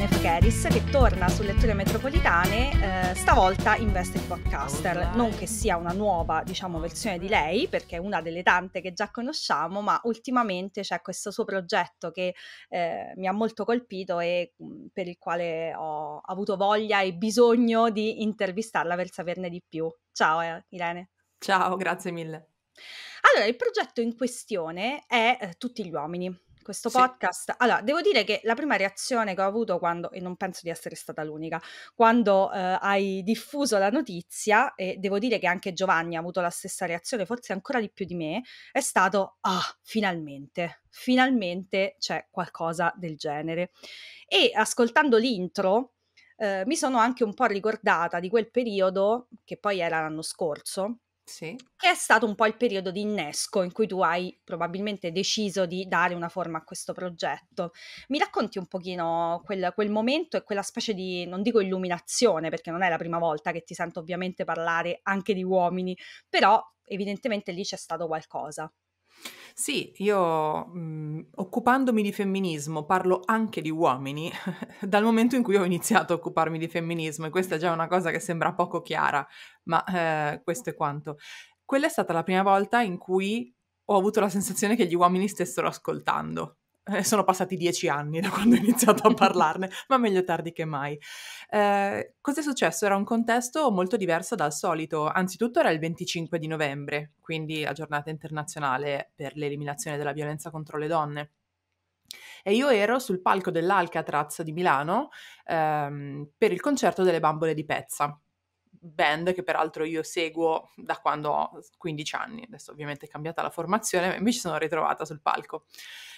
Kenneth Keris che torna su Letture Metropolitane, eh, stavolta in veste di podcaster. Non che sia una nuova, diciamo, versione di lei, perché è una delle tante che già conosciamo, ma ultimamente c'è questo suo progetto che eh, mi ha molto colpito e mm, per il quale ho avuto voglia e bisogno di intervistarla per saperne di più. Ciao eh, Irene. Ciao, grazie mille. Allora, il progetto in questione è eh, Tutti gli uomini questo Sì. podcast. Allora, devo dire che la prima reazione che ho avuto quando, e non penso di essere stata l'unica, quando eh, hai diffuso la notizia, e devo dire che anche Giovanni ha avuto la stessa reazione, forse ancora di più di me, è stato, ah, finalmente, finalmente c'è qualcosa del genere. E ascoltando l'intro, eh, mi sono anche un po' ricordata di quel periodo, che poi era l'anno scorso, sì. Che è stato un po' il periodo di innesco in cui tu hai probabilmente deciso di dare una forma a questo progetto. Mi racconti un pochino quel, quel momento e quella specie di, non dico illuminazione, perché non è la prima volta che ti sento ovviamente parlare anche di uomini, però evidentemente lì c'è stato qualcosa. Sì, io mh, mm, occupandomi di femminismo parlo anche di uomini dal momento in cui ho iniziato a occuparmi di femminismo e questa è già una cosa che sembra poco chiara, ma eh, questo è quanto. Quella è stata la prima volta in cui ho avuto la sensazione che gli uomini stessero ascoltando. eh, sono passati dieci anni da quando ho iniziato a parlarne, ma meglio tardi che mai. Eh, Cos'è successo? Era un contesto molto diverso dal solito. Anzitutto era il 25 di novembre, quindi la giornata internazionale per l'eliminazione della violenza contro le donne. E io ero sul palco dell'Alcatraz di Milano ehm, per il concerto delle bambole di Pezza band che peraltro io seguo da quando ho 15 anni, adesso ovviamente è cambiata la formazione, ma mi ci sono ritrovata sul palco.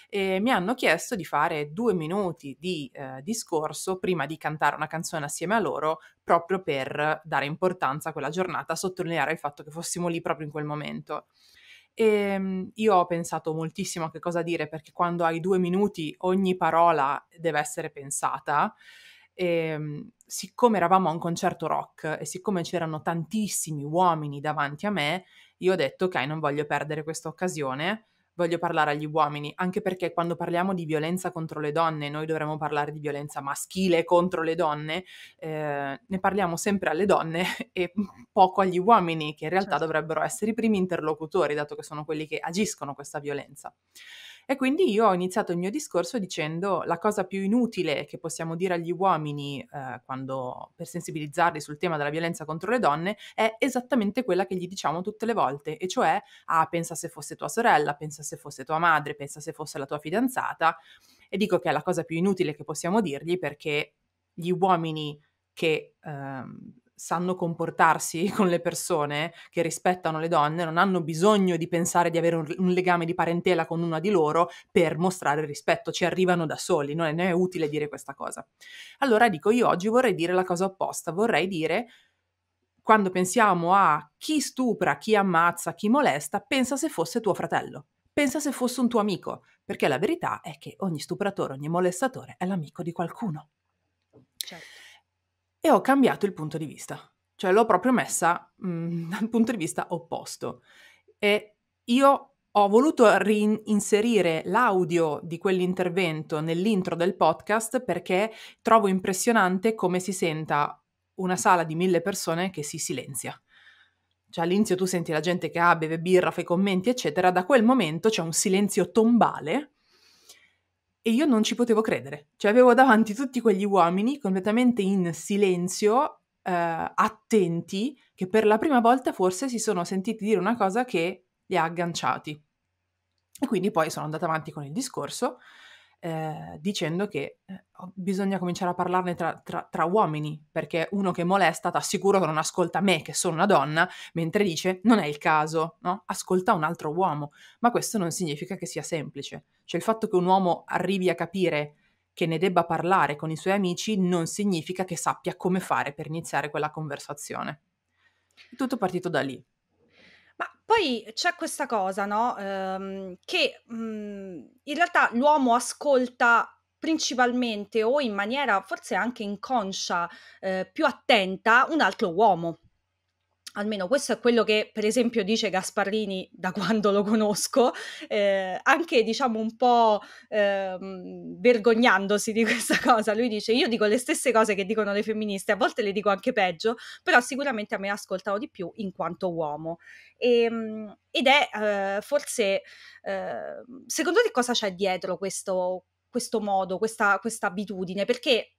E mi hanno chiesto di fare due minuti di eh, discorso prima di cantare una canzone assieme a loro, proprio per dare importanza a quella giornata, sottolineare il fatto che fossimo lì proprio in quel momento. E ehm, io ho pensato moltissimo a che cosa dire perché quando hai due minuti ogni parola deve essere pensata e, ehm, siccome eravamo a un concerto rock e siccome c'erano tantissimi uomini davanti a me, io ho detto ok, non voglio perdere questa occasione, voglio parlare agli uomini, anche perché quando parliamo di violenza contro le donne, noi dovremmo parlare di violenza maschile contro le donne, eh, ne parliamo sempre alle donne e poco agli uomini, che in realtà certo. dovrebbero essere i primi interlocutori, dato che sono quelli che agiscono questa violenza. E quindi io ho iniziato il mio discorso dicendo la cosa più inutile che possiamo dire agli uomini eh, quando, per sensibilizzarli sul tema della violenza contro le donne è esattamente quella che gli diciamo tutte le volte, e cioè ah, pensa se fosse tua sorella, pensa se fosse tua madre, pensa se fosse la tua fidanzata. E dico che è la cosa più inutile che possiamo dirgli perché gli uomini che ehm, sanno comportarsi con le persone, che rispettano le donne, non hanno bisogno di pensare di avere un, un legame di parentela con una di loro per mostrare rispetto, ci arrivano da soli, non è, non è utile dire questa cosa. Allora dico, io oggi vorrei dire la cosa opposta, vorrei dire quando pensiamo a chi stupra, chi ammazza, chi molesta, pensa se fosse tuo fratello, pensa se fosse un tuo amico, perché la verità è che ogni stupratore, ogni molestatore è l'amico di qualcuno. Certo e ho cambiato il punto di vista. Cioè l'ho proprio messa mh, mm, dal punto di vista opposto. E io ho voluto reinserire l'audio di quell'intervento nell'intro del podcast perché trovo impressionante come si senta una sala di mille persone che si silenzia. Cioè all'inizio tu senti la gente che ah, beve birra, fa i commenti, eccetera, da quel momento c'è un silenzio tombale e io non ci potevo credere. Cioè avevo davanti tutti quegli uomini completamente in silenzio, eh, attenti, che per la prima volta forse si sono sentiti dire una cosa che li ha agganciati. E quindi poi sono andata avanti con il discorso eh, dicendo che eh, bisogna cominciare a parlarne tra, tra, tra uomini, perché uno che molesta ti assicuro che non ascolta me, che sono una donna, mentre dice non è il caso, no? ascolta un altro uomo. Ma questo non significa che sia semplice. Cioè il fatto che un uomo arrivi a capire che ne debba parlare con i suoi amici non significa che sappia come fare per iniziare quella conversazione. È tutto partito da lì. Ma poi c'è questa cosa, no? Ehm, che mh, mm, in realtà l'uomo ascolta principalmente o in maniera forse anche inconscia, eh, più attenta, un altro uomo. Almeno questo è quello che per esempio dice Gasparrini da quando lo conosco, eh, anche diciamo un po' eh, vergognandosi di questa cosa. Lui dice io dico le stesse cose che dicono le femministe, a volte le dico anche peggio, però sicuramente a me ascoltano di più in quanto uomo. E, ehm, ed è eh, forse, ehm, secondo te cosa c'è dietro questo, questo modo, questa, questa abitudine? Perché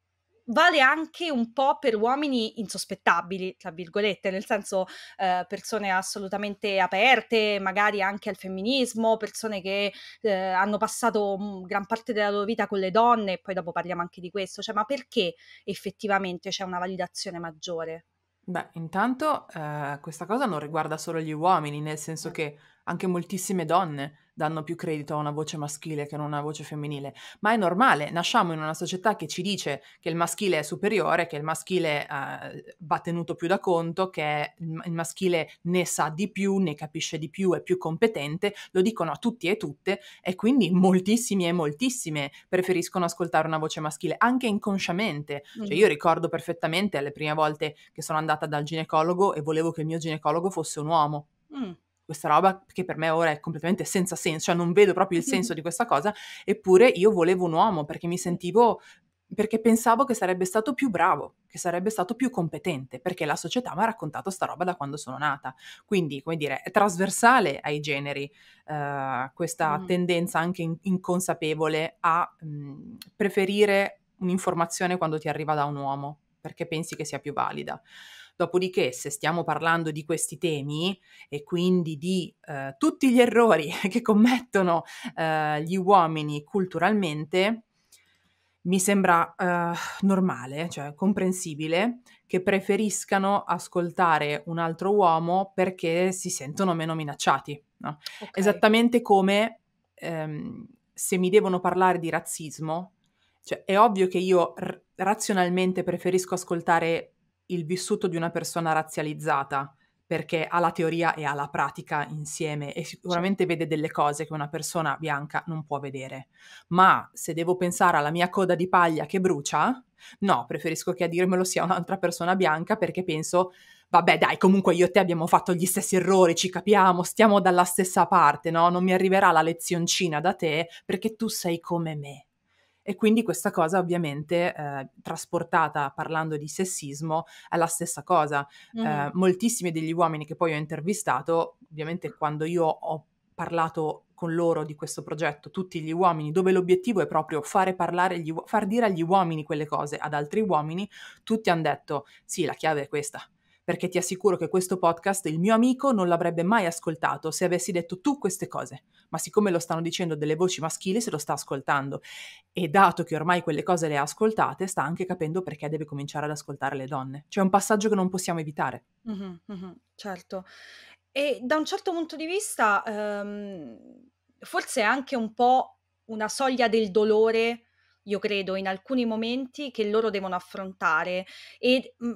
vale anche un po' per uomini insospettabili, tra virgolette, nel senso eh, persone assolutamente aperte, magari anche al femminismo, persone che eh, hanno passato mm, gran parte della loro vita con le donne, e poi dopo parliamo anche di questo, cioè ma perché effettivamente c'è una validazione maggiore? Beh, intanto eh, questa cosa non riguarda solo gli uomini, nel senso eh. che anche moltissime donne danno più credito a una voce maschile che non a una voce femminile, ma è normale, nasciamo in una società che ci dice che il maschile è superiore, che il maschile eh, va tenuto più da conto, che il maschile ne sa di più, ne capisce di più, è più competente, lo dicono a tutti e tutte e quindi moltissimi e moltissime preferiscono ascoltare una voce maschile, anche inconsciamente. Cioè, mm. Cioè io ricordo perfettamente le prime volte che sono andata dal ginecologo e volevo che il mio ginecologo fosse un uomo. Mm questa roba che per me ora è completamente senza senso, cioè non vedo proprio il senso di questa cosa, eppure io volevo un uomo perché mi sentivo perché pensavo che sarebbe stato più bravo, che sarebbe stato più competente, perché la società mi ha raccontato sta roba da quando sono nata. Quindi, come dire, è trasversale ai generi uh, questa mm. tendenza anche inconsapevole a mh, mm, preferire un'informazione quando ti arriva da un uomo, perché pensi che sia più valida. Dopodiché, se stiamo parlando di questi temi e quindi di eh, tutti gli errori che commettono eh, gli uomini culturalmente, mi sembra eh, normale, cioè comprensibile, che preferiscano ascoltare un altro uomo perché si sentono meno minacciati. No? Okay. Esattamente come ehm, se mi devono parlare di razzismo, cioè, è ovvio che io r- razionalmente preferisco ascoltare il vissuto di una persona razzializzata, perché ha la teoria e ha la pratica insieme e sicuramente vede delle cose che una persona bianca non può vedere. Ma se devo pensare alla mia coda di paglia che brucia, no, preferisco che a dirmelo sia un'altra persona bianca perché penso vabbè dai, comunque io e te abbiamo fatto gli stessi errori, ci capiamo, stiamo dalla stessa parte, no? Non mi arriverà la lezioncina da te perché tu sei come me. E quindi questa cosa ovviamente eh, trasportata parlando di sessismo è la stessa cosa. Mm-hmm. Eh, moltissimi degli uomini che poi ho intervistato, ovviamente quando io ho parlato con loro di questo progetto, tutti gli uomini, dove l'obiettivo è proprio fare parlare, gli, far dire agli uomini quelle cose ad altri uomini, tutti hanno detto sì, la chiave è questa perché ti assicuro che questo podcast il mio amico non l'avrebbe mai ascoltato se avessi detto tu queste cose, ma siccome lo stanno dicendo delle voci maschili se lo sta ascoltando e dato che ormai quelle cose le ha ascoltate sta anche capendo perché deve cominciare ad ascoltare le donne. C'è cioè, un passaggio che non possiamo evitare. Mm-hmm, mm-hmm, certo. E da un certo punto di vista, ehm, forse è anche un po' una soglia del dolore, io credo, in alcuni momenti che loro devono affrontare. E mh,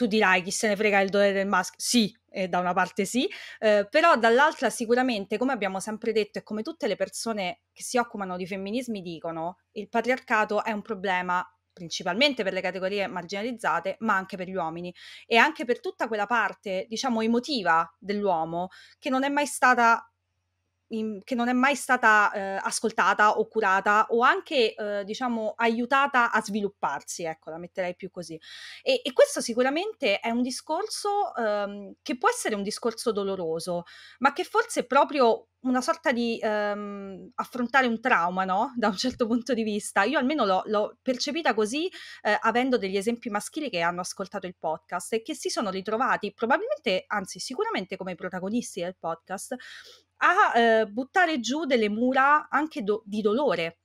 tu dirai chi se ne frega il dolore del maschio? Sì, eh, da una parte sì, eh, però dall'altra sicuramente, come abbiamo sempre detto e come tutte le persone che si occupano di femminismi dicono, il patriarcato è un problema principalmente per le categorie marginalizzate, ma anche per gli uomini e anche per tutta quella parte, diciamo, emotiva dell'uomo che non è mai stata in, che non è mai stata eh, ascoltata o curata o anche eh, diciamo aiutata a svilupparsi, ecco, la metterei più così. E, e questo sicuramente è un discorso ehm, che può essere un discorso doloroso, ma che forse è proprio una sorta di ehm, affrontare un trauma, no? Da un certo punto di vista. Io almeno l'ho, l'ho percepita così, eh, avendo degli esempi maschili che hanno ascoltato il podcast e che si sono ritrovati, probabilmente, anzi, sicuramente come protagonisti del podcast, a eh, buttare giù delle mura anche do- di dolore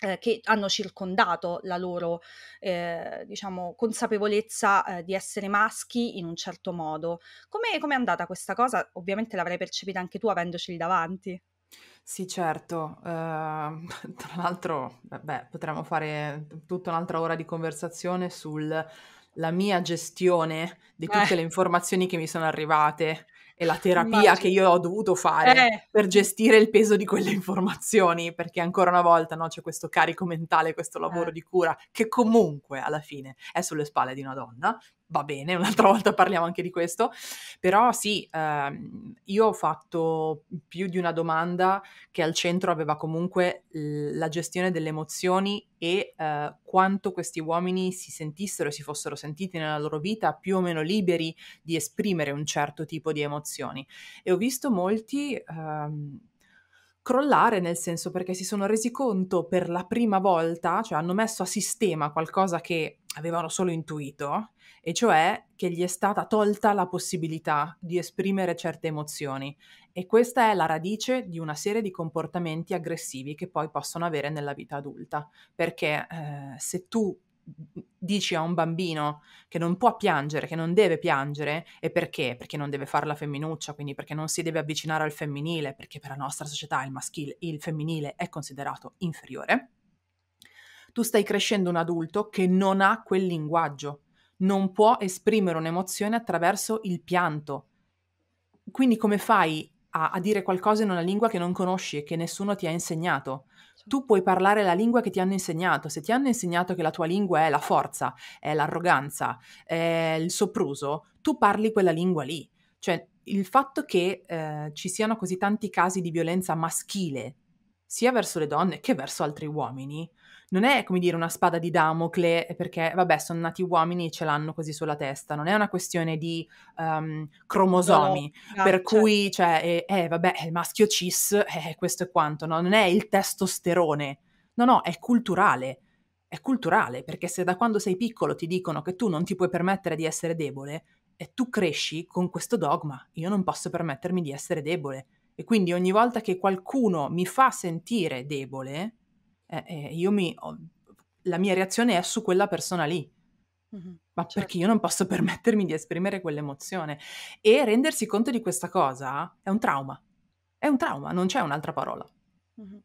eh, che hanno circondato la loro eh, diciamo, consapevolezza eh, di essere maschi in un certo modo. Come è andata questa cosa? Ovviamente l'avrai percepita anche tu avendoceli davanti. Sì, certo. Uh, tra l'altro, beh, potremmo fare tutta un'altra ora di conversazione sulla mia gestione di eh. tutte eh. le informazioni che mi sono arrivate e la terapia che io ho dovuto fare eh. per gestire il peso di quelle informazioni, perché ancora una volta no, c'è questo carico mentale, questo lavoro eh. di cura che comunque alla fine è sulle spalle di una donna, va bene, un'altra volta parliamo anche di questo, però sì, ehm, io ho fatto più di una domanda che al centro aveva comunque la gestione delle emozioni e eh, quanto questi uomini si sentissero e si fossero sentiti nella loro vita più o meno liberi di esprimere un certo tipo di emozioni. E ho visto molti... Ehm, crollare nel senso perché si sono resi conto per la prima volta, cioè hanno messo a sistema qualcosa che avevano solo intuito, e cioè che gli è stata tolta la possibilità di esprimere certe emozioni e questa è la radice di una serie di comportamenti aggressivi che poi possono avere nella vita adulta, perché eh, se tu mm, dici a un bambino che non può piangere, che non deve piangere, e perché? Perché non deve fare la femminuccia, quindi perché non si deve avvicinare al femminile, perché per la nostra società il maschile, il femminile è considerato inferiore. Tu stai crescendo un adulto che non ha quel linguaggio, non può esprimere un'emozione attraverso il pianto. Quindi come fai a, a, dire qualcosa in una lingua che non conosci e che nessuno ti ha insegnato? Tu puoi parlare la lingua che ti hanno insegnato. Se ti hanno insegnato che la tua lingua è la forza, è l'arroganza, è il sopruso, tu parli quella lingua lì. Cioè, il fatto che eh, ci siano così tanti casi di violenza maschile, sia verso le donne che verso altri uomini, non è come dire una spada di Damocle eh, perché vabbè sono nati uomini e ce l'hanno così sulla testa, non è una questione di um, cromosomi, no, no, per certo. cui cioè, eh, eh, vabbè il maschio cis, eh, eh, questo è quanto, no? non è il testosterone, no no è culturale, è culturale perché se da quando sei piccolo ti dicono che tu non ti puoi permettere di essere debole e tu cresci con questo dogma, io non posso permettermi di essere debole. E quindi ogni volta che qualcuno mi fa sentire debole, eh, eh, io mi, ho, la mia reazione è su quella persona lì. Mm-hmm, Ma certo. perché io non posso permettermi di esprimere quell'emozione? E rendersi conto di questa cosa è un trauma. È un trauma, non c'è un'altra parola. Mm-hmm.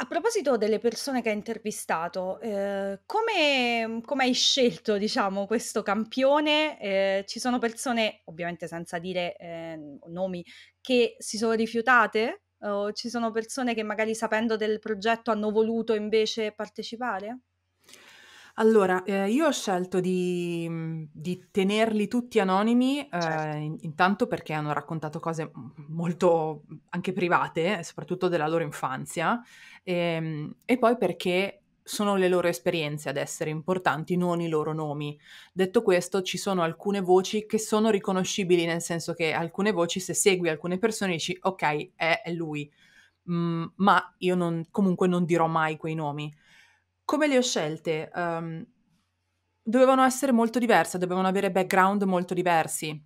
A proposito delle persone che hai intervistato, eh, come, hai scelto diciamo, questo campione? Eh, ci sono persone, ovviamente senza dire eh, nomi, che si sono rifiutate o uhm, ci sono persone che magari sapendo del progetto hanno voluto invece partecipare? Allora, eh, io ho scelto di, mhmm, di tenerli tutti anonimi, certo. eh, intanto perché hanno raccontato cose mhmm, molto mhmm, anche private, eh, soprattutto della loro infanzia, e, ehm, e poi perché sono le loro esperienze ad essere importanti, non i loro nomi. Detto questo, ci sono alcune voci che sono riconoscibili, nel senso che alcune voci, se segui alcune persone, dici ok, è, è lui, mm, ma io non, comunque non dirò mai quei nomi. Come le ho scelte? Um, dovevano essere molto diverse, dovevano avere background molto diversi.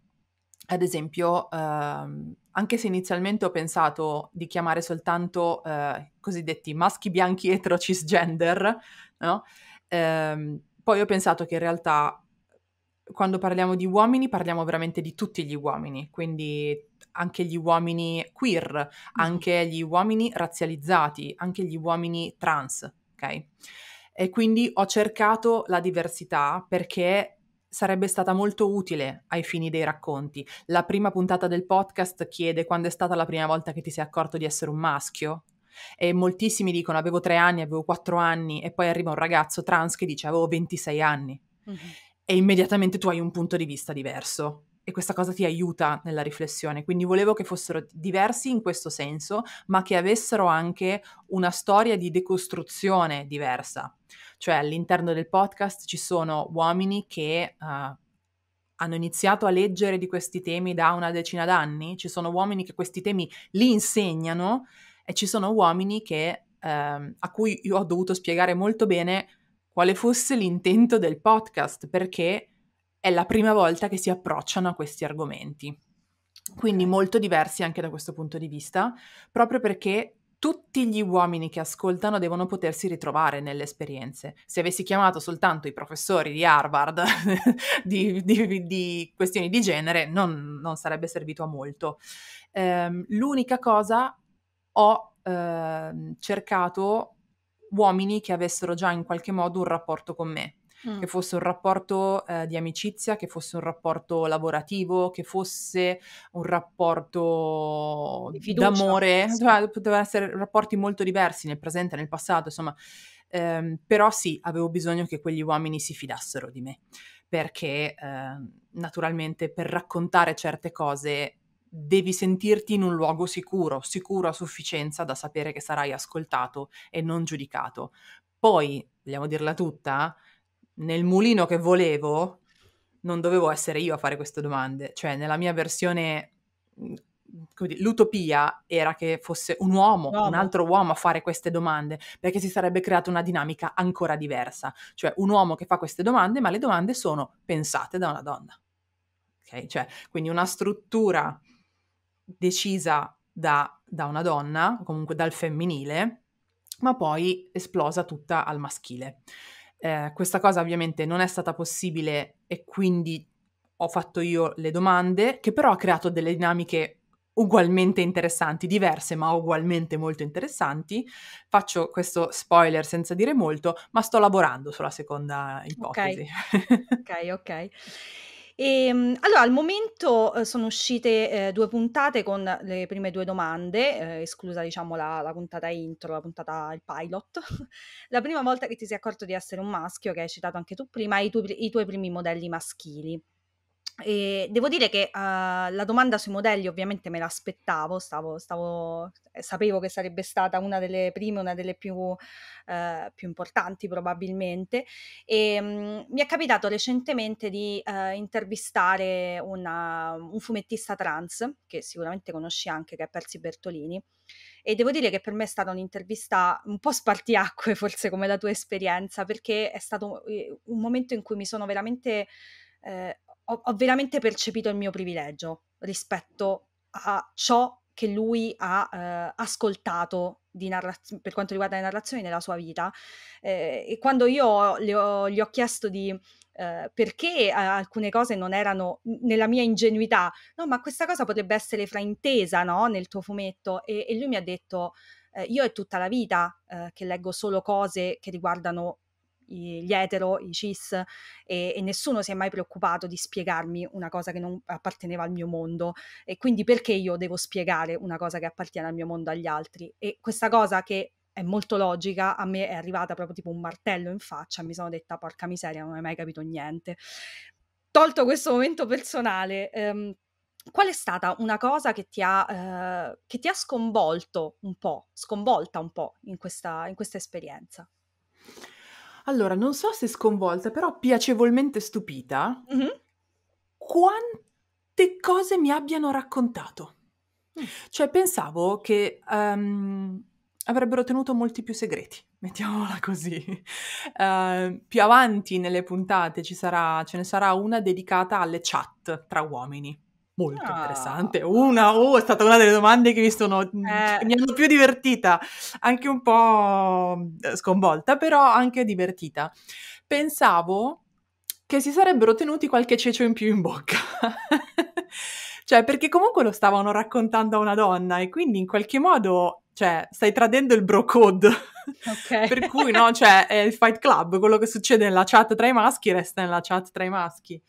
Ad esempio, uh, anche se inizialmente ho pensato di chiamare soltanto eh, cosiddetti maschi bianchi etero cisgender, no? ehm, poi ho pensato che in realtà quando parliamo di uomini parliamo veramente di tutti gli uomini, quindi anche gli uomini queer, anche gli uomini razzializzati, anche gli uomini trans, ok? E quindi ho cercato la diversità perché sarebbe stata molto utile ai fini dei racconti. La prima puntata del podcast chiede quando è stata la prima volta che ti sei accorto di essere un maschio. E moltissimi dicono avevo tre anni, avevo quattro anni e poi arriva un ragazzo trans che dice avevo 26 anni. Mm-hmm. E immediatamente tu hai un punto di vista diverso e questa cosa ti aiuta nella riflessione. Quindi volevo che fossero diversi in questo senso, ma che avessero anche una storia di decostruzione diversa. Cioè all'interno del podcast ci sono uomini che uh, hanno iniziato a leggere di questi temi da una decina d'anni, ci sono uomini che questi temi li insegnano e ci sono uomini che, uh, a cui io ho dovuto spiegare molto bene quale fosse l'intento del podcast perché è la prima volta che si approcciano a questi argomenti. Quindi molto diversi anche da questo punto di vista, proprio perché tutti gli uomini che ascoltano devono potersi ritrovare nelle esperienze. Se avessi chiamato soltanto i professori di Harvard di, di, di, questioni di genere, non, non sarebbe servito a molto. Um, l'unica cosa ho eh, cercato uomini che avessero già in qualche modo un rapporto con me, mm. che fosse un rapporto eh, di amicizia, che fosse un rapporto lavorativo, che fosse un rapporto fiducia, d'amore, sì. Cioè, potevano essere rapporti molto diversi nel presente nel passato, insomma, ehm, però sì, avevo bisogno che quegli uomini si fidassero di me, perché eh, naturalmente per raccontare certe cose devi sentirti in un luogo sicuro, sicuro a sufficienza da sapere che sarai ascoltato e non giudicato. Poi, vogliamo dirla tutta, nel mulino che volevo non dovevo essere io a fare queste domande, cioè nella mia versione mhmm, dire, l'utopia era che fosse un uomo, no. un altro uomo a fare queste domande, perché si sarebbe creata una dinamica ancora diversa, cioè un uomo che fa queste domande, ma le domande sono pensate da una donna. Ok? Cioè, quindi una struttura decisa da, da una donna, comunque dal femminile, ma poi esplosa tutta al maschile. Eh, questa cosa ovviamente non è stata possibile e quindi ho fatto io le domande, che però ha creato delle dinamiche ugualmente interessanti, diverse ma ugualmente molto interessanti. Faccio questo spoiler senza dire molto, ma sto lavorando sulla seconda ipotesi. Ok, ok. okay. E, ehm, allora, al momento eh, sono uscite eh, due puntate con le prime due domande, eh, esclusa diciamo la, la puntata intro, la puntata il pilot. la prima volta che ti sei accorto di essere un maschio, che hai citato anche tu prima, i, tu- i tuoi primi modelli maschili. E devo dire che uh, la domanda sui modelli ovviamente me l'aspettavo, stavo, stavo, eh, sapevo che sarebbe stata una delle prime, una delle più, uh, più importanti probabilmente. E, um, mi è capitato recentemente di uh, intervistare una, un fumettista trans, che sicuramente conosci anche, che è Persi Bertolini, e devo dire che per me è stata un'intervista un po' spartiacque, forse come la tua esperienza, perché è stato uhm, un momento in cui mi sono veramente... Eh, ho, ho veramente percepito il mio privilegio rispetto a ciò che lui ha eh, ascoltato narra- per quanto riguarda le narrazioni nella sua vita. Eh, e quando io le ho, gli ho chiesto di eh, perché alcune cose non erano nella mia ingenuità, no, ma questa cosa potrebbe essere fraintesa no? nel tuo fumetto, e, e lui mi ha detto. Eh, io è tutta la vita eh, che leggo solo cose che riguardano gli etero, i cis e, e, nessuno si è mai preoccupato di spiegarmi una cosa che non apparteneva al mio mondo e quindi perché io devo spiegare una cosa che appartiene al mio mondo agli altri e questa cosa che è molto logica, a me è arrivata proprio tipo un martello in faccia, mi sono detta porca miseria, non hai mai capito niente. Tolto questo momento personale, ehm, qual è stata una cosa che ti ha, eh, che ti ha sconvolto un po', sconvolta un po' in questa, in questa esperienza? Allora, non so se sconvolta, però piacevolmente stupita Mh-mh. quante cose mi abbiano raccontato. Mm. Cioè pensavo che, ehm, avrebbero tenuto molti più segreti, mettiamola così. Eh, più avanti nelle puntate ci sarà, ce ne sarà una dedicata alle chat tra uomini. Molto ah. interessante. Una, oh, è stata una delle domande che mi, sono, mhmm, eh. mi hanno più divertita, anche un po' eh, sconvolta, però anche divertita. Pensavo che si sarebbero tenuti qualche cecio in più in bocca. cioè, perché comunque lo stavano raccontando a una donna e quindi in qualche modo, cioè, stai tradendo il bro code. Okay. per cui, no, cioè, è il fight club, quello che succede nella chat tra i maschi resta nella chat tra i maschi.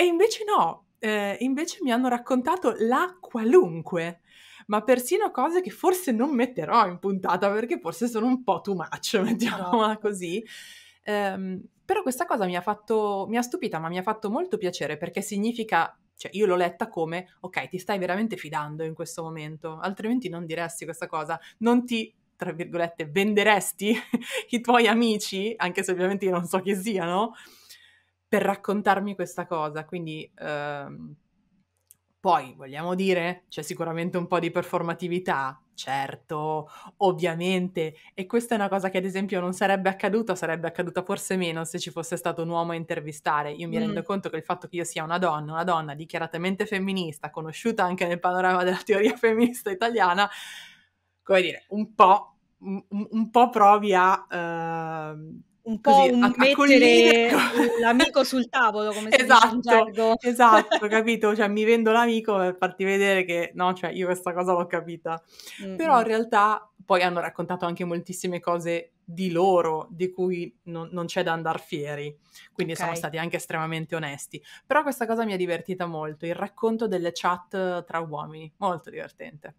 E invece no, eh, invece mi hanno raccontato la qualunque, ma persino cose che forse non metterò in puntata perché forse sono un po' too much, mettiamola così. Um, però questa cosa mi ha, fatto, mi ha stupita, ma mi ha fatto molto piacere perché significa, cioè io l'ho letta come, ok, ti stai veramente fidando in questo momento, altrimenti non diresti questa cosa, non ti tra virgolette, venderesti i tuoi amici, anche se ovviamente io non so chi siano, per raccontarmi questa cosa. Quindi ehm, poi vogliamo dire c'è sicuramente un po' di performatività, certo, ovviamente, e questa è una cosa che ad esempio non sarebbe accaduta, sarebbe accaduta forse meno se ci fosse stato un uomo a intervistare. Io mi mm. rendo conto che il fatto che io sia una donna, una donna dichiaratamente femminista, conosciuta anche nel panorama della teoria femminista italiana, come dire, un po', un, un po provi a... Eh, un po' così, un a, mettere a ecco. l'amico sul tavolo, come si esatto, Esatto, capito? Cioè, mi vendo l'amico per farti vedere che, no, cioè, io questa cosa l'ho capita. Mm-hmm. Però in mm. realtà poi hanno raccontato anche moltissime cose di loro, di cui non, non c'è da andare fieri. Quindi okay. sono stati anche estremamente onesti. Però questa cosa mi ha divertita molto, il racconto delle chat tra uomini, molto divertente.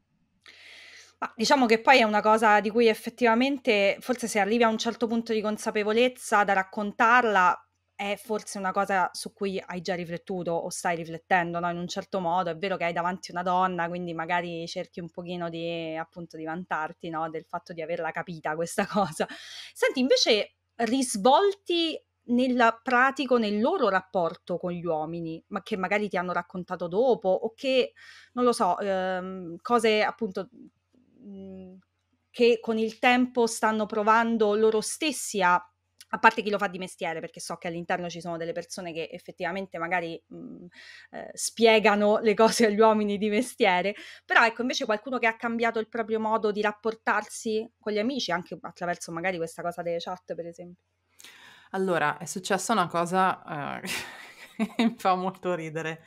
Ma diciamo che poi è una cosa di cui effettivamente, forse se arrivi a un certo punto di consapevolezza da raccontarla, è forse una cosa su cui hai già riflettuto o stai riflettendo, no? In un certo modo, è vero che hai davanti una donna, quindi magari cerchi un pochino di, appunto, di vantarti, no? Del fatto di averla capita questa cosa. Senti, invece risvolti nel pratico, nel loro rapporto con gli uomini, ma che magari ti hanno raccontato dopo o che, non lo so, ehm, cose appunto Mhmm, che con il tempo stanno provando loro stessi a a parte chi lo fa di mestiere, perché so che all'interno ci sono delle persone che effettivamente magari mh, mhmm, eh, spiegano le cose agli uomini di mestiere, però ecco invece qualcuno che ha cambiato il proprio modo di rapportarsi con gli amici, anche attraverso magari questa cosa delle chat, per esempio. Allora, è successa una cosa eh, che mi fa molto ridere.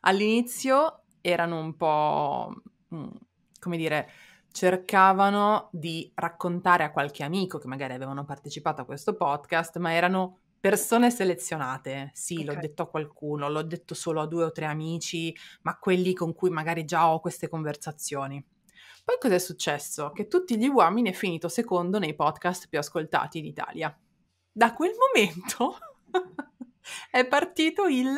All'inizio erano un po', mhmm, come dire, cercavano di raccontare a qualche amico che magari avevano partecipato a questo podcast, ma erano persone selezionate. Sì, okay. l'ho detto a qualcuno, l'ho detto solo a due o tre amici, ma quelli con cui magari già ho queste conversazioni. Poi cos'è successo? Che tutti gli uomini è finito secondo nei podcast più ascoltati d'Italia. Da quel momento è partito il...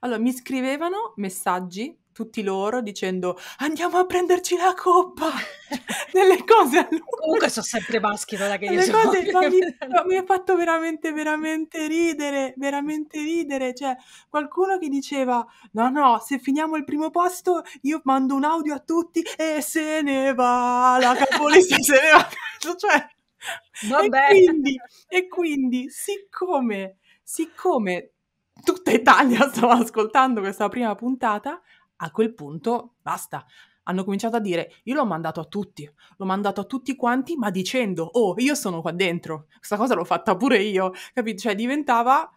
Allora, mi scrivevano messaggi tutti loro dicendo andiamo a prenderci la coppa cioè, delle cose a comunque sono sempre maschi che io cose, ma mi, ma mi ha fatto veramente veramente ridere veramente ridere cioè qualcuno che diceva no no se finiamo il primo posto io mando un audio a tutti e se ne va la capolista se ne va cioè Vabbè. E, quindi, e quindi siccome Siccome tutta Italia stava ascoltando questa prima puntata, a quel punto basta. Hanno cominciato a dire, io l'ho mandato a tutti, l'ho mandato a tutti quanti, ma dicendo, oh, io sono qua dentro, questa cosa l'ho fatta pure io, capito? Cioè diventava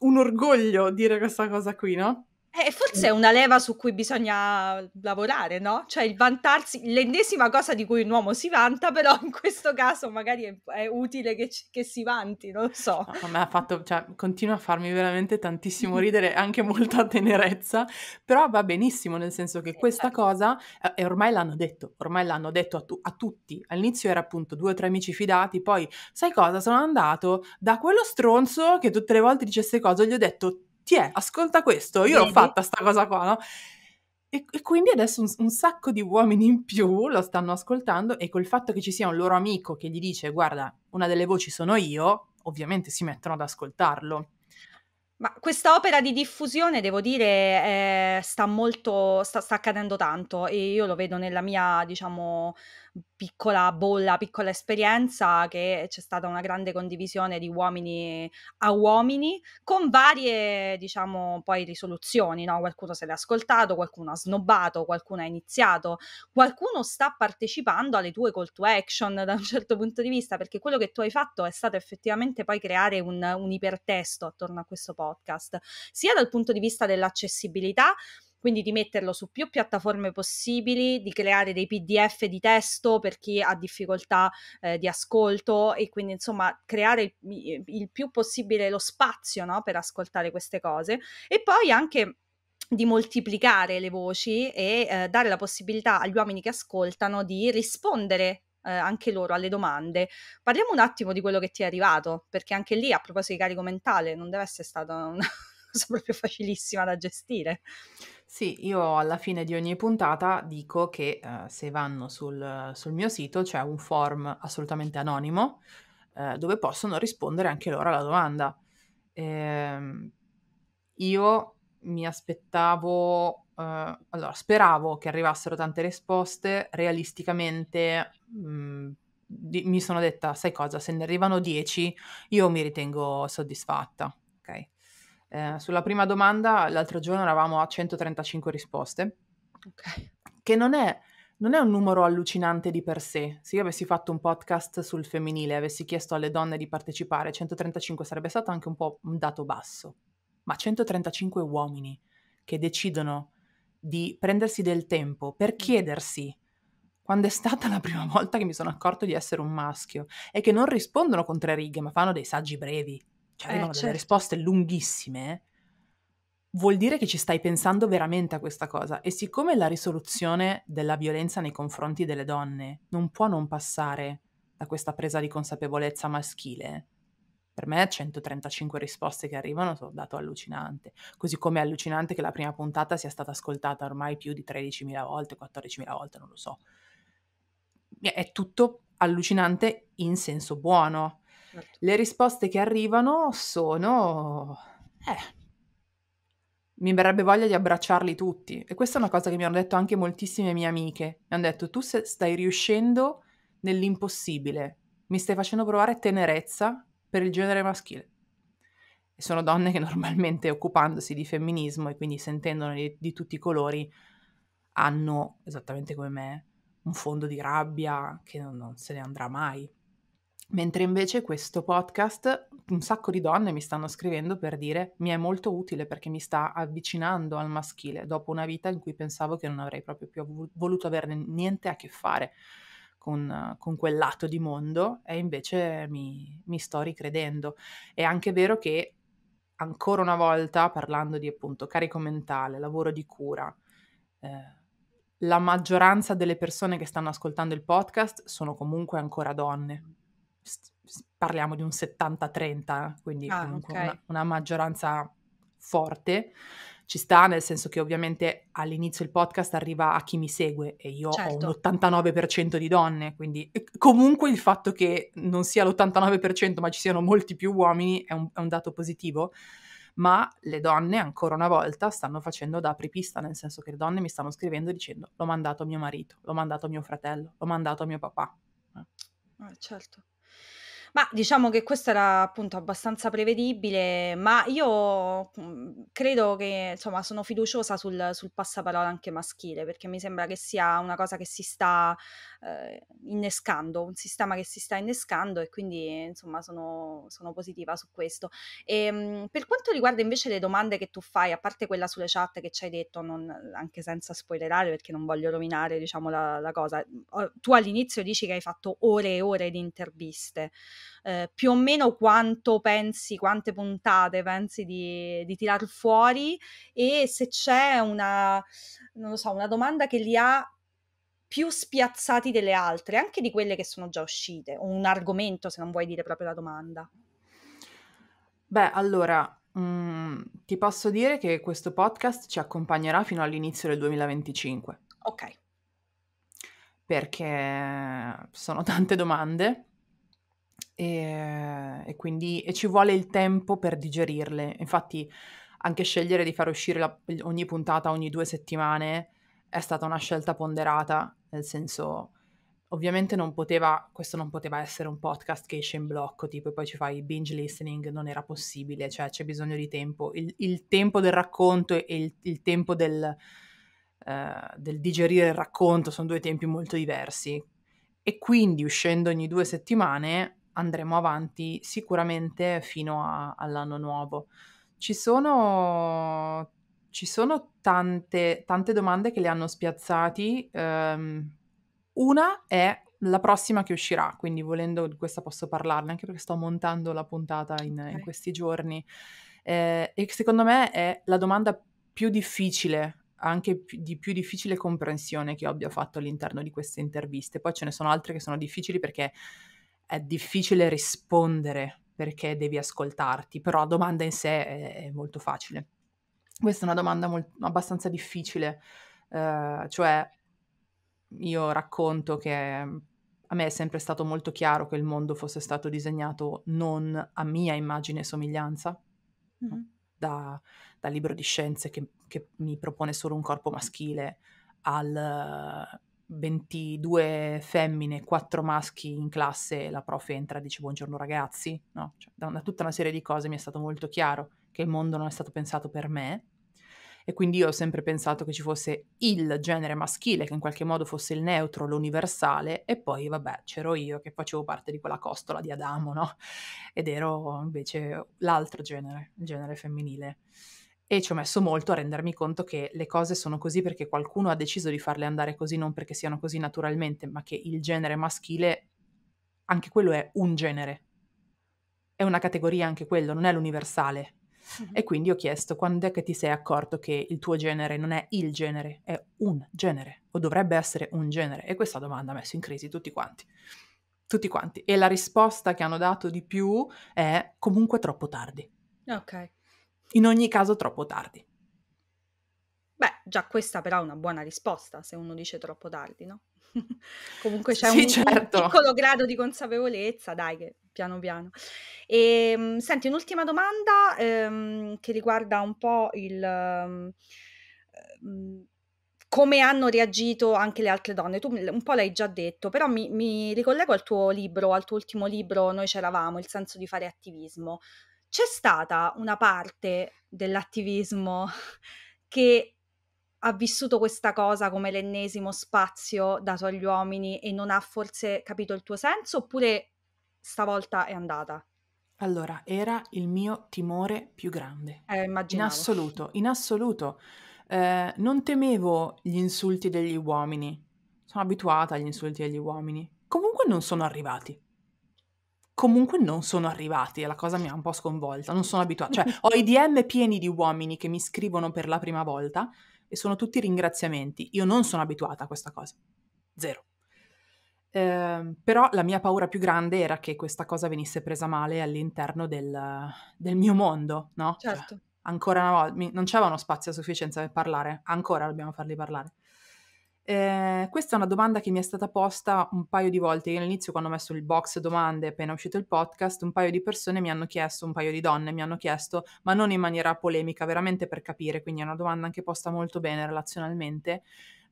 un orgoglio dire questa cosa qui, no? Eh, forse è una leva su cui bisogna lavorare, no? Cioè il vantarsi, l'ennesima cosa di cui un uomo si vanta, però in questo caso magari è, è utile che, che, si vanti, non so. No, a ha fatto, cioè, continua a farmi veramente tantissimo ridere, anche molta tenerezza, però va benissimo nel senso che questa cosa, eh, e ormai l'hanno detto, ormai l'hanno detto a, tu, a tutti, all'inizio era appunto due o tre amici fidati, poi sai cosa, sono andato da quello stronzo che tutte le volte dice queste cose, gli ho detto ti è, ascolta questo, io l'ho fatta sta cosa qua, no? E, e quindi adesso un, un, sacco di uomini in più lo stanno ascoltando e col fatto che ci sia un loro amico che gli dice guarda, una delle voci sono io, ovviamente si mettono ad ascoltarlo. Ma questa opera di diffusione, devo dire, eh, sta molto, sta, sta, accadendo tanto e io lo vedo nella mia, diciamo, piccola bolla, piccola esperienza che c'è stata una grande condivisione di uomini a uomini con varie, diciamo, poi risoluzioni, no? Qualcuno se l'è ascoltato, qualcuno ha snobbato, qualcuno ha iniziato, qualcuno sta partecipando alle tue call to action da un certo punto di vista, perché quello che tu hai fatto è stato effettivamente poi creare un, un ipertesto attorno a questo podcast, sia dal punto di vista dell'accessibilità quindi di metterlo su più piattaforme possibili, di creare dei PDF di testo per chi ha difficoltà eh, di ascolto e quindi insomma creare il, eh, il più possibile lo spazio no, per ascoltare queste cose e poi anche di moltiplicare le voci e eh, dare la possibilità agli uomini che ascoltano di rispondere eh, anche loro alle domande. Parliamo un attimo di quello che ti è arrivato, perché anche lì a proposito di carico mentale non deve essere stata una, cosa proprio facilissima da gestire. Sì, io alla fine di ogni puntata dico che eh, se vanno sul, sul, mio sito c'è un form assolutamente anonimo eh, dove possono rispondere anche loro alla domanda. Eh, io mi aspettavo, eh, allora speravo che arrivassero tante risposte, realisticamente mh, mm, di, mi sono detta, sai cosa, se ne arrivano 10 io mi ritengo soddisfatta, ok? Eh, sulla prima domanda l'altro giorno eravamo a 135 risposte, okay. che non è, non è un numero allucinante di per sé. Se io avessi fatto un podcast sul femminile e avessi chiesto alle donne di partecipare, 135 sarebbe stato anche un po' un dato basso, ma 135 uomini che decidono di prendersi del tempo per mm. chiedersi quando è stata la prima volta che mi sono accorto di essere un maschio e che non rispondono con tre righe, ma fanno dei saggi brevi cioè eh, arrivano eh, certo. delle risposte lunghissime, eh. vuol dire che ci stai pensando veramente a questa cosa. E siccome la risoluzione della violenza nei confronti delle donne non può non passare da questa presa di consapevolezza maschile, per me 135 risposte che arrivano sono dato allucinante. Così come è allucinante che la prima puntata sia stata ascoltata ormai più di 13.000 volte, 14.000 volte, non lo so. È tutto allucinante in senso buono, Certo. Le risposte che arrivano sono... Eh, mi verrebbe voglia di abbracciarli tutti. E questa è una cosa che mi hanno detto anche moltissime mie amiche. Mi hanno detto, tu stai riuscendo nell'impossibile, mi stai facendo provare tenerezza per il genere maschile. E sono donne che normalmente occupandosi di femminismo e quindi sentendone di, di tutti i colori, hanno, esattamente come me, un fondo di rabbia che non, non se ne andrà mai. Mentre invece questo podcast, un sacco di donne mi stanno scrivendo per dire mi è molto utile perché mi sta avvicinando al maschile dopo una vita in cui pensavo che non avrei proprio più voluto averne niente a che fare con, con quel lato di mondo e invece mi, mi sto ricredendo. È anche vero che ancora una volta, parlando di appunto carico mentale, lavoro di cura, eh, la maggioranza delle persone che stanno ascoltando il podcast sono comunque ancora donne parliamo di un 70-30, quindi ah, comunque okay. una, una maggioranza forte ci sta, nel senso che ovviamente all'inizio il podcast arriva a chi mi segue e io certo. ho un 89% di donne, quindi comunque il fatto che non sia l'89% ma ci siano molti più uomini è un, è un, dato positivo, ma le donne ancora una volta stanno facendo da apripista, nel senso che le donne mi stanno scrivendo dicendo l'ho mandato a mio marito, l'ho mandato a mio fratello, l'ho mandato a mio papà. Eh, ah, certo. Ma diciamo che questo era appunto abbastanza prevedibile, ma io mhmm, credo che, insomma, sono fiduciosa sul, sul passaparola anche maschile, perché mi sembra che sia una cosa che si sta eh, innescando, un sistema che si sta innescando e quindi insomma sono, sono positiva su questo. E, ehm, per quanto riguarda invece le domande che tu fai, a parte quella sulle chat che ci hai detto, non, anche senza spoilerare perché non voglio rovinare diciamo la, la cosa, tu all'inizio dici che hai fatto ore e ore di interviste, eh, più o meno quanto pensi, quante puntate pensi di, di tirar fuori e se c'è una, non lo so, una domanda che li ha più spiazzati delle altre, anche di quelle che sono già uscite, o un argomento se non vuoi dire proprio la domanda? Beh, allora, mh, mm, ti posso dire che questo podcast ci accompagnerà fino all'inizio del 2025. Ok. Perché sono tante domande e, e quindi e ci vuole il tempo per digerirle. Infatti anche scegliere di far uscire la, ogni puntata ogni due settimane è stata una scelta ponderata nel senso ovviamente non poteva, questo non poteva essere un podcast che esce in blocco, tipo e poi ci fai binge listening, non era possibile, cioè c'è bisogno di tempo, il, il tempo del racconto e il, il tempo del, uh, del, digerire il racconto sono due tempi molto diversi e quindi uscendo ogni due settimane andremo avanti sicuramente fino a, all'anno nuovo. Ci sono ci sono tante, tante domande che li hanno spiazzati. Um, una è la prossima che uscirà, quindi volendo di questa posso parlarne, anche perché sto montando la puntata in, in questi giorni. Eh, e secondo me è la domanda più difficile, anche più, di più difficile comprensione che abbia fatto all'interno di queste interviste. Poi ce ne sono altre che sono difficili perché è difficile rispondere perché devi ascoltarti, però la domanda in sé è, è molto facile. Questa è una domanda molt- abbastanza difficile, eh, cioè io racconto che mm, a me è sempre stato molto chiaro che il mondo fosse stato disegnato non a mia immagine e somiglianza, mm-hmm. da, dal libro di scienze che, che, mi propone solo un corpo maschile al 22 eh, femmine, 4 maschi in classe e la prof entra e dice buongiorno ragazzi, no? cioè, da, una, tutta una serie di cose mi è stato molto chiaro che il mondo non è stato pensato per me e quindi io ho sempre pensato che ci fosse il genere maschile, che in qualche modo fosse il neutro, l'universale, e poi vabbè c'ero io che facevo parte di quella costola di Adamo, no? Ed ero invece l'altro genere, il genere femminile. E ci ho messo molto a rendermi conto che le cose sono così perché qualcuno ha deciso di farle andare così, non perché siano così naturalmente, ma che il genere maschile, anche quello è un genere, è una categoria anche quello, non è l'universale. Mm-hmm. E quindi ho chiesto quando è che ti sei accorto che il tuo genere non è il genere, è un genere o dovrebbe essere un genere? E questa domanda ha messo in crisi tutti quanti. Tutti quanti. E la risposta che hanno dato di più è comunque troppo tardi. Ok. In ogni caso troppo tardi. Beh, già questa però è una buona risposta se uno dice troppo tardi, no? Comunque c'è sì, un, certo. un, piccolo grado di consapevolezza, dai, che piano piano. E, ehm, senti, un'ultima domanda ehm, che riguarda un po' il... Ehm, ehm, come hanno reagito anche le altre donne. Tu un po' l'hai già detto, però mi, mi, ricollego al tuo libro, al tuo ultimo libro, Noi c'eravamo, il senso di fare attivismo. C'è stata una parte dell'attivismo che ha vissuto questa cosa come l'ennesimo spazio dato agli uomini e non ha forse capito il tuo senso, oppure stavolta è andata. Allora, era il mio timore più grande. Eh, immaginavo. In assoluto, in assoluto. Eh, non temevo gli insulti degli uomini. Sono abituata agli insulti degli uomini. Comunque non sono arrivati. Comunque non sono arrivati e la cosa mi ha un po' sconvolta. Non sono abituata. Cioè, ho i DM pieni di uomini che mi scrivono per la prima volta e sono tutti ringraziamenti. Io non sono abituata a questa cosa. Zero. Ehm, però la mia paura più grande era che questa cosa venisse presa male all'interno del, del mio mondo, no? Cioè, certo. Cioè, ancora una volta, mi, non c'era uno spazio a sufficienza per parlare, ancora dobbiamo farli parlare. Eh, questa è una domanda che mi è stata posta un paio di volte. Io all'inizio, quando ho messo il box domande appena uscito il podcast, un paio di persone mi hanno chiesto, un paio di donne mi hanno chiesto, ma non in maniera polemica, veramente per capire. Quindi è una domanda anche posta molto bene relazionalmente.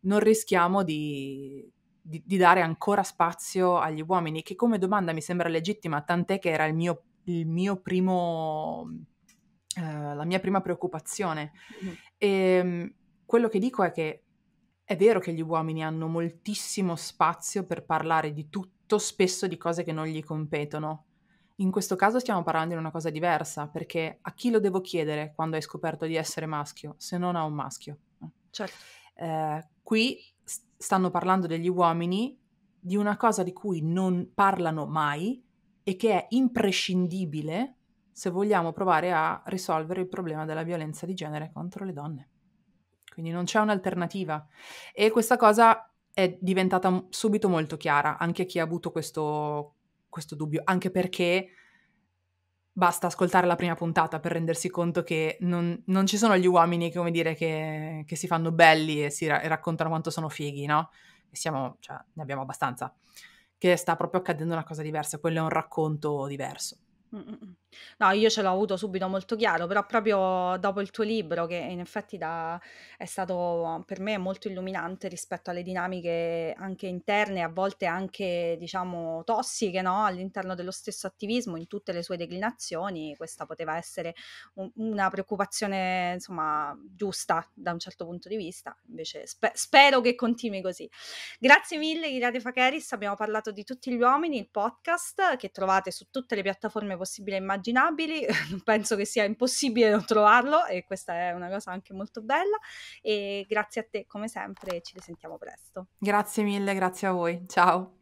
Non rischiamo di, di, di, dare ancora spazio agli uomini, che come domanda mi sembra legittima, tant'è che era il mio, il mio primo, eh, la mia prima preoccupazione. Mm-hmm. Ehm, e quello che dico è che è vero che gli uomini hanno moltissimo spazio per parlare di tutto, spesso di cose che non gli competono. In questo caso stiamo parlando di una cosa diversa, perché a chi lo devo chiedere quando hai scoperto di essere maschio, se non a un maschio? Certo. Eh, qui stanno parlando degli uomini di una cosa di cui non parlano mai e che è imprescindibile se vogliamo provare a risolvere il problema della violenza di genere contro le donne. Quindi non c'è un'alternativa. E questa cosa è diventata subito molto chiara anche a chi ha avuto questo, questo dubbio, anche perché basta ascoltare la prima puntata per rendersi conto che non, non ci sono gli uomini, come dire, che, che si fanno belli e, si ra- e raccontano quanto sono fighi, no? E siamo, cioè, ne abbiamo abbastanza. Che sta proprio accadendo una cosa diversa, quello è un racconto diverso. Mm-mm. No, io ce l'ho avuto subito molto chiaro, però proprio dopo il tuo libro, che in effetti da- è stato per me molto illuminante rispetto alle dinamiche anche interne, a volte anche diciamo tossiche, no? all'interno dello stesso attivismo, in tutte le sue declinazioni, questa poteva essere un- una preoccupazione insomma giusta da un certo punto di vista, invece spe- spero che continui così. Grazie mille Irate Fakeris, abbiamo parlato di tutti gli uomini, il podcast che trovate su tutte le piattaforme possibili e immaginabili inimmaginabili, penso che sia impossibile non trovarlo e questa è una cosa anche molto bella e grazie a te come sempre ci risentiamo presto. Grazie mille, grazie a voi, ciao.